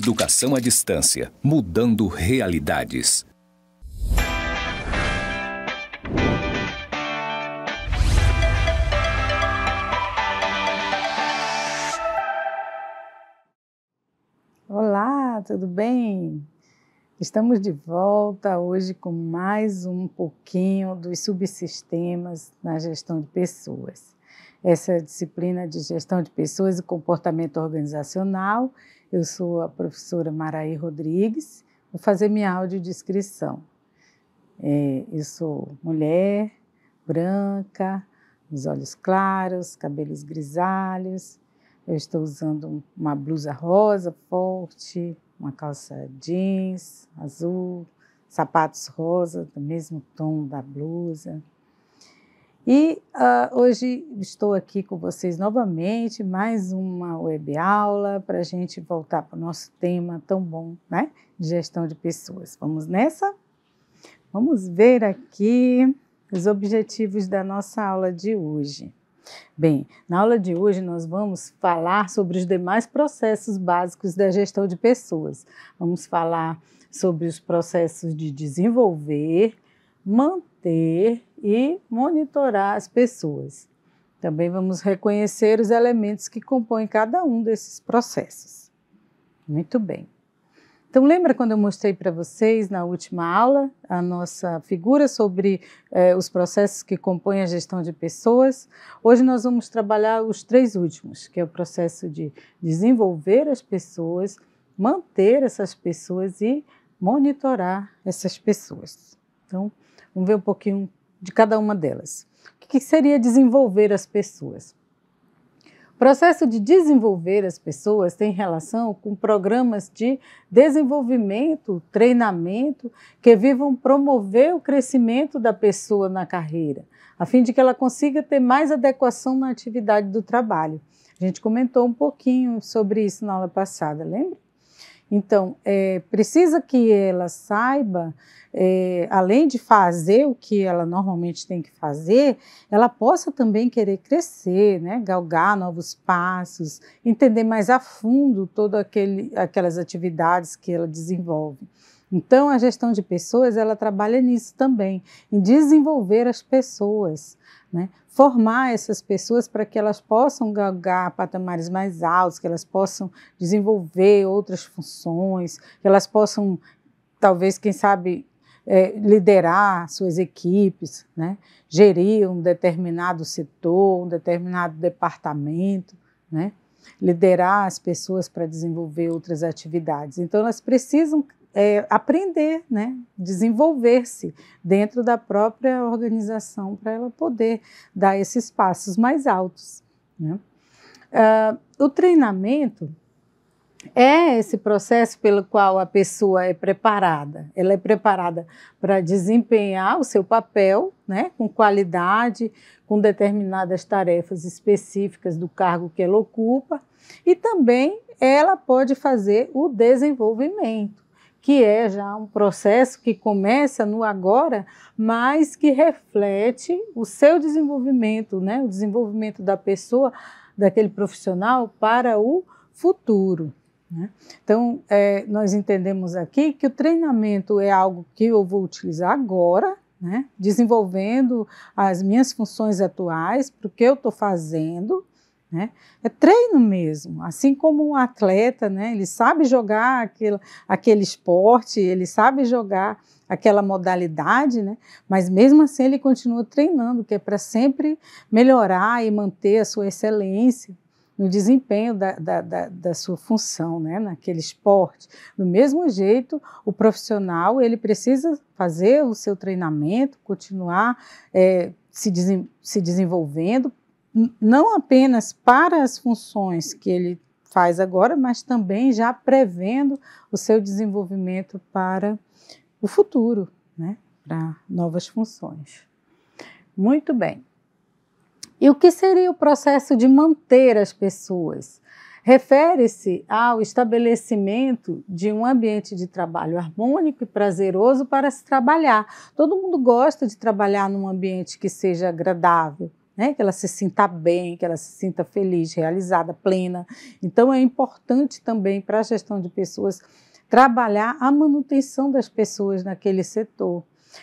Educação à distância, mudando realidades. Olá, tudo bem? Estamos de volta hoje com mais um pouquinho dos subsistemas na gestão de pessoas essa disciplina de gestão de pessoas e comportamento organizacional. Eu sou a professora Maraí Rodrigues. Vou fazer minha audiodescrição. É, eu sou mulher, branca, os olhos claros, cabelos grisalhos. Eu estou usando uma blusa rosa forte, uma calça jeans azul, sapatos rosa do mesmo tom da blusa. E uh, hoje estou aqui com vocês novamente, mais uma web aula para a gente voltar para o nosso tema tão bom, né? De gestão de pessoas. Vamos nessa? Vamos ver aqui os objetivos da nossa aula de hoje. Bem, na aula de hoje nós vamos falar sobre os demais processos básicos da gestão de pessoas. Vamos falar sobre os processos de desenvolver, manter, e monitorar as pessoas. Também vamos reconhecer os elementos que compõem cada um desses processos. Muito bem. Então, lembra quando eu mostrei para vocês na última aula a nossa figura sobre eh, os processos que compõem a gestão de pessoas? Hoje nós vamos trabalhar os três últimos, que é o processo de desenvolver as pessoas, manter essas pessoas e monitorar essas pessoas. Então, vamos ver um pouquinho de cada uma delas. O que seria desenvolver as pessoas? O processo de desenvolver as pessoas tem relação com programas de desenvolvimento, treinamento, que vivam promover o crescimento da pessoa na carreira, a fim de que ela consiga ter mais adequação na atividade do trabalho. A gente comentou um pouquinho sobre isso na aula passada, lembra? Então, é, precisa que ela saiba, é, além de fazer o que ela normalmente tem que fazer, ela possa também querer crescer, né, galgar novos passos, entender mais a fundo todas aquelas atividades que ela desenvolve. Então, a gestão de pessoas, ela trabalha nisso também, em desenvolver as pessoas, né? formar essas pessoas para que elas possam galgar patamares mais altos, que elas possam desenvolver outras funções, que elas possam, talvez, quem sabe, é, liderar suas equipes, né? gerir um determinado setor, um determinado departamento, né? liderar as pessoas para desenvolver outras atividades. Então, elas precisam é, aprender, né? desenvolver-se dentro da própria organização para ela poder dar esses passos mais altos. Né? Uh, o treinamento é esse processo pelo qual a pessoa é preparada. Ela é preparada para desempenhar o seu papel, né, com qualidade, com determinadas tarefas específicas do cargo que ela ocupa, e também ela pode fazer o desenvolvimento que é já um processo que começa no agora, mas que reflete o seu desenvolvimento, né? o desenvolvimento da pessoa, daquele profissional para o futuro. Né? Então, é, nós entendemos aqui que o treinamento é algo que eu vou utilizar agora, né? desenvolvendo as minhas funções atuais, para o que eu estou fazendo, né? É treino mesmo, assim como um atleta, né? ele sabe jogar aquele, aquele esporte, ele sabe jogar aquela modalidade, né? mas mesmo assim ele continua treinando, que é para sempre melhorar e manter a sua excelência no desempenho da, da, da, da sua função né? naquele esporte. Do mesmo jeito, o profissional ele precisa fazer o seu treinamento, continuar é, se, se desenvolvendo não apenas para as funções que ele faz agora, mas também já prevendo o seu desenvolvimento para o futuro, né? para novas funções. Muito bem. E o que seria o processo de manter as pessoas? Refere-se ao estabelecimento de um ambiente de trabalho harmônico e prazeroso para se trabalhar. Todo mundo gosta de trabalhar num ambiente que seja agradável, né? Que ela se sinta bem, que ela se sinta feliz, realizada, plena. Então é importante também para a gestão de pessoas trabalhar a manutenção das pessoas naquele setor.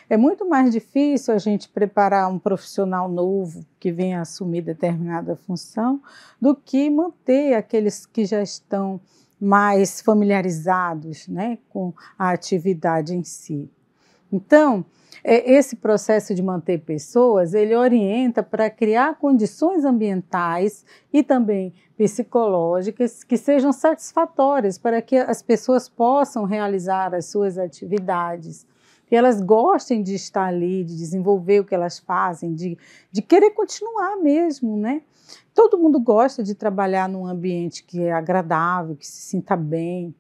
É muito mais difícil a gente preparar um profissional novo que venha assumir determinada função do que manter aqueles que já estão mais familiarizados né, com a atividade em si. Então, é, esse processo de manter pessoas, ele orienta para criar condições ambientais e também psicológicas que sejam satisfatórias para que as pessoas possam realizar as suas atividades, que elas gostem de estar ali, de desenvolver o que elas fazem, de, de querer continuar mesmo, né? Todo mundo gosta de trabalhar num ambiente que é agradável, que se sinta bem.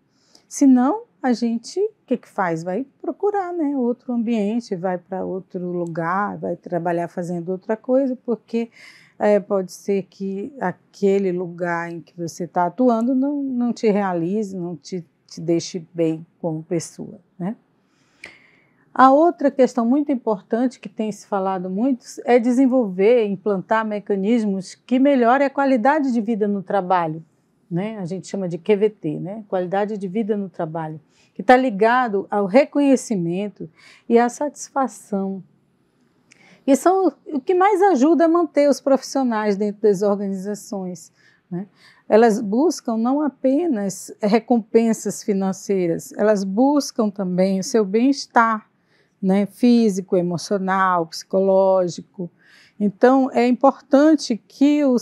Se não a gente, o que, que faz? Vai procurar né, outro ambiente, vai para outro lugar, vai trabalhar fazendo outra coisa, porque é, pode ser que aquele lugar em que você está atuando não, não te realize, não te, te deixe bem como pessoa. Né? A outra questão muito importante que tem se falado muito é desenvolver, implantar mecanismos que melhorem a qualidade de vida no trabalho né? a gente chama de QVT, né? qualidade de vida no trabalho, que está ligado ao reconhecimento e à satisfação. E são o que mais ajuda a é manter os profissionais dentro das organizações. Né? Elas buscam não apenas recompensas financeiras, elas buscam também o seu bem-estar né? físico, emocional, psicológico, então, é importante que o,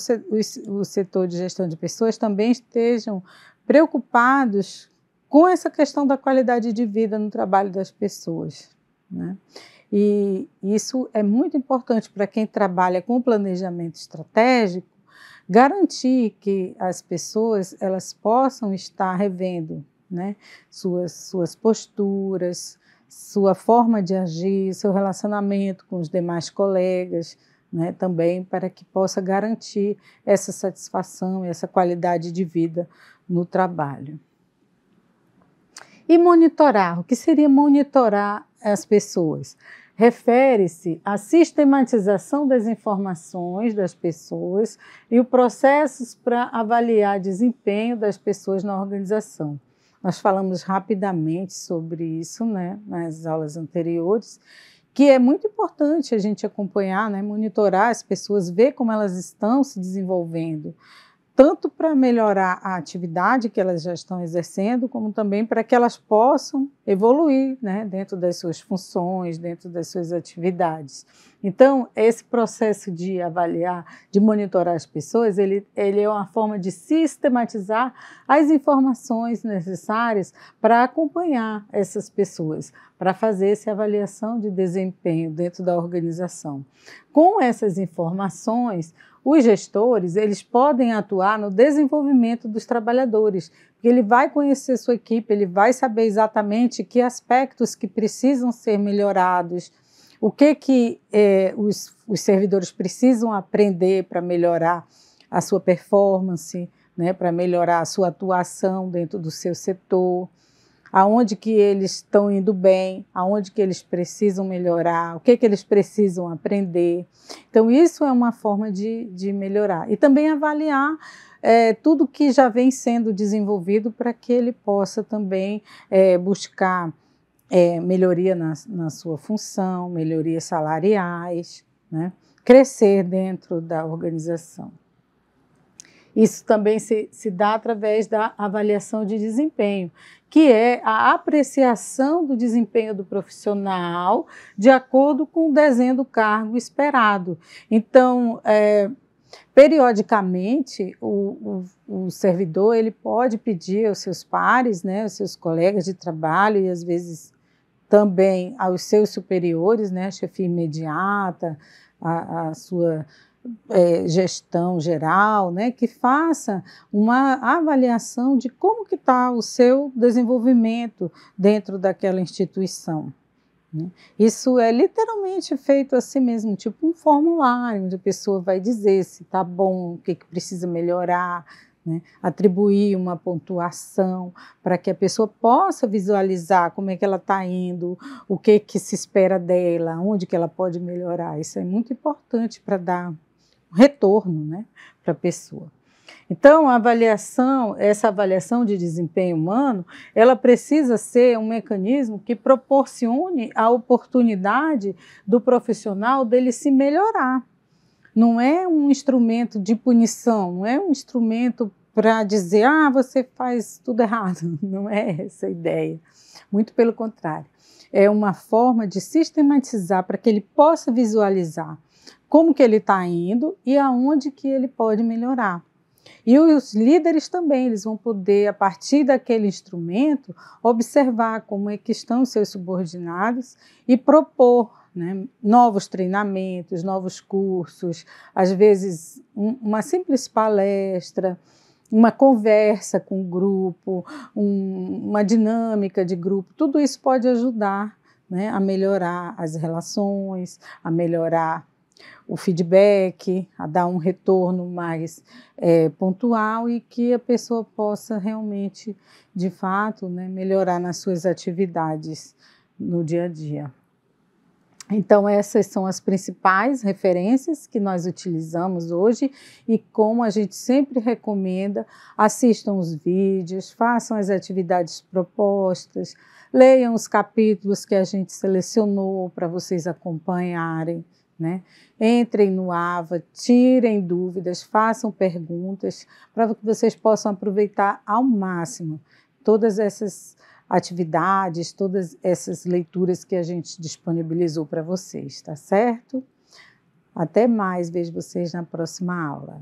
setor de gestão de pessoas também estejam preocupados com essa questão da qualidade de vida no trabalho das pessoas. Né? E isso é muito importante para quem trabalha com planejamento estratégico, garantir que as pessoas elas possam estar revendo né, suas, suas posturas, sua forma de agir, seu relacionamento com os demais colegas, né, também para que possa garantir essa satisfação, essa qualidade de vida no trabalho. E monitorar, o que seria monitorar as pessoas? Refere-se à sistematização das informações das pessoas e o processos para avaliar desempenho das pessoas na organização. Nós falamos rapidamente sobre isso né, nas aulas anteriores que é muito importante a gente acompanhar, né, monitorar as pessoas, ver como elas estão se desenvolvendo tanto para melhorar a atividade que elas já estão exercendo, como também para que elas possam evoluir né, dentro das suas funções, dentro das suas atividades. Então, esse processo de avaliar, de monitorar as pessoas, ele, ele é uma forma de sistematizar as informações necessárias para acompanhar essas pessoas, para fazer essa avaliação de desempenho dentro da organização. Com essas informações, os gestores, eles podem atuar no desenvolvimento dos trabalhadores, porque ele vai conhecer sua equipe, ele vai saber exatamente que aspectos que precisam ser melhorados, o que que eh, os, os servidores precisam aprender para melhorar a sua performance, né, para melhorar a sua atuação dentro do seu setor aonde que eles estão indo bem, aonde que eles precisam melhorar, o que que eles precisam aprender. Então isso é uma forma de, de melhorar e também avaliar é, tudo que já vem sendo desenvolvido para que ele possa também é, buscar é, melhoria na, na sua função, melhorias salariais, né? crescer dentro da organização. Isso também se, se dá através da avaliação de desempenho, que é a apreciação do desempenho do profissional de acordo com o desenho do cargo esperado. Então, é, Periodicamente, o, o, o, servidor ele pode pedir aos seus pares, né, aos seus colegas de trabalho e às vezes também aos seus superiores, né, a chefia imediata, a, a sua é, gestão geral, né, que faça uma avaliação de como que está o seu desenvolvimento dentro daquela instituição. Né? Isso é literalmente feito assim mesmo, tipo um formulário, onde a pessoa vai dizer se está bom, o que, que precisa melhorar, né? atribuir uma pontuação para que a pessoa possa visualizar como é que ela está indo, o que que se espera dela, onde que ela pode melhorar. Isso é muito importante para dar retorno né, para a pessoa. Então, a avaliação, essa avaliação de desempenho humano, ela precisa ser um mecanismo que proporcione a oportunidade do profissional dele se melhorar. Não é um instrumento de punição, não é um instrumento para dizer, ah, você faz tudo errado. Não é essa a ideia. Muito pelo contrário. É uma forma de sistematizar para que ele possa visualizar como que ele está indo e aonde que ele pode melhorar. E os líderes também, eles vão poder, a partir daquele instrumento, observar como é que estão os seus subordinados e propor né, novos treinamentos, novos cursos, às vezes um, uma simples palestra, uma conversa com o grupo, um, uma dinâmica de grupo, tudo isso pode ajudar né, a melhorar as relações, a melhorar o feedback, a dar um retorno mais é, pontual e que a pessoa possa realmente, de fato, né, melhorar nas suas atividades no dia a dia. Então, essas são as principais referências que nós utilizamos hoje e, como a gente sempre recomenda, assistam os vídeos, façam as atividades propostas, leiam os capítulos que a gente selecionou para vocês acompanharem né? Entrem no AVA, tirem dúvidas, façam perguntas, para que vocês possam aproveitar ao máximo todas essas atividades, todas essas leituras que a gente disponibilizou para vocês, tá certo? Até mais, vejo vocês na próxima aula.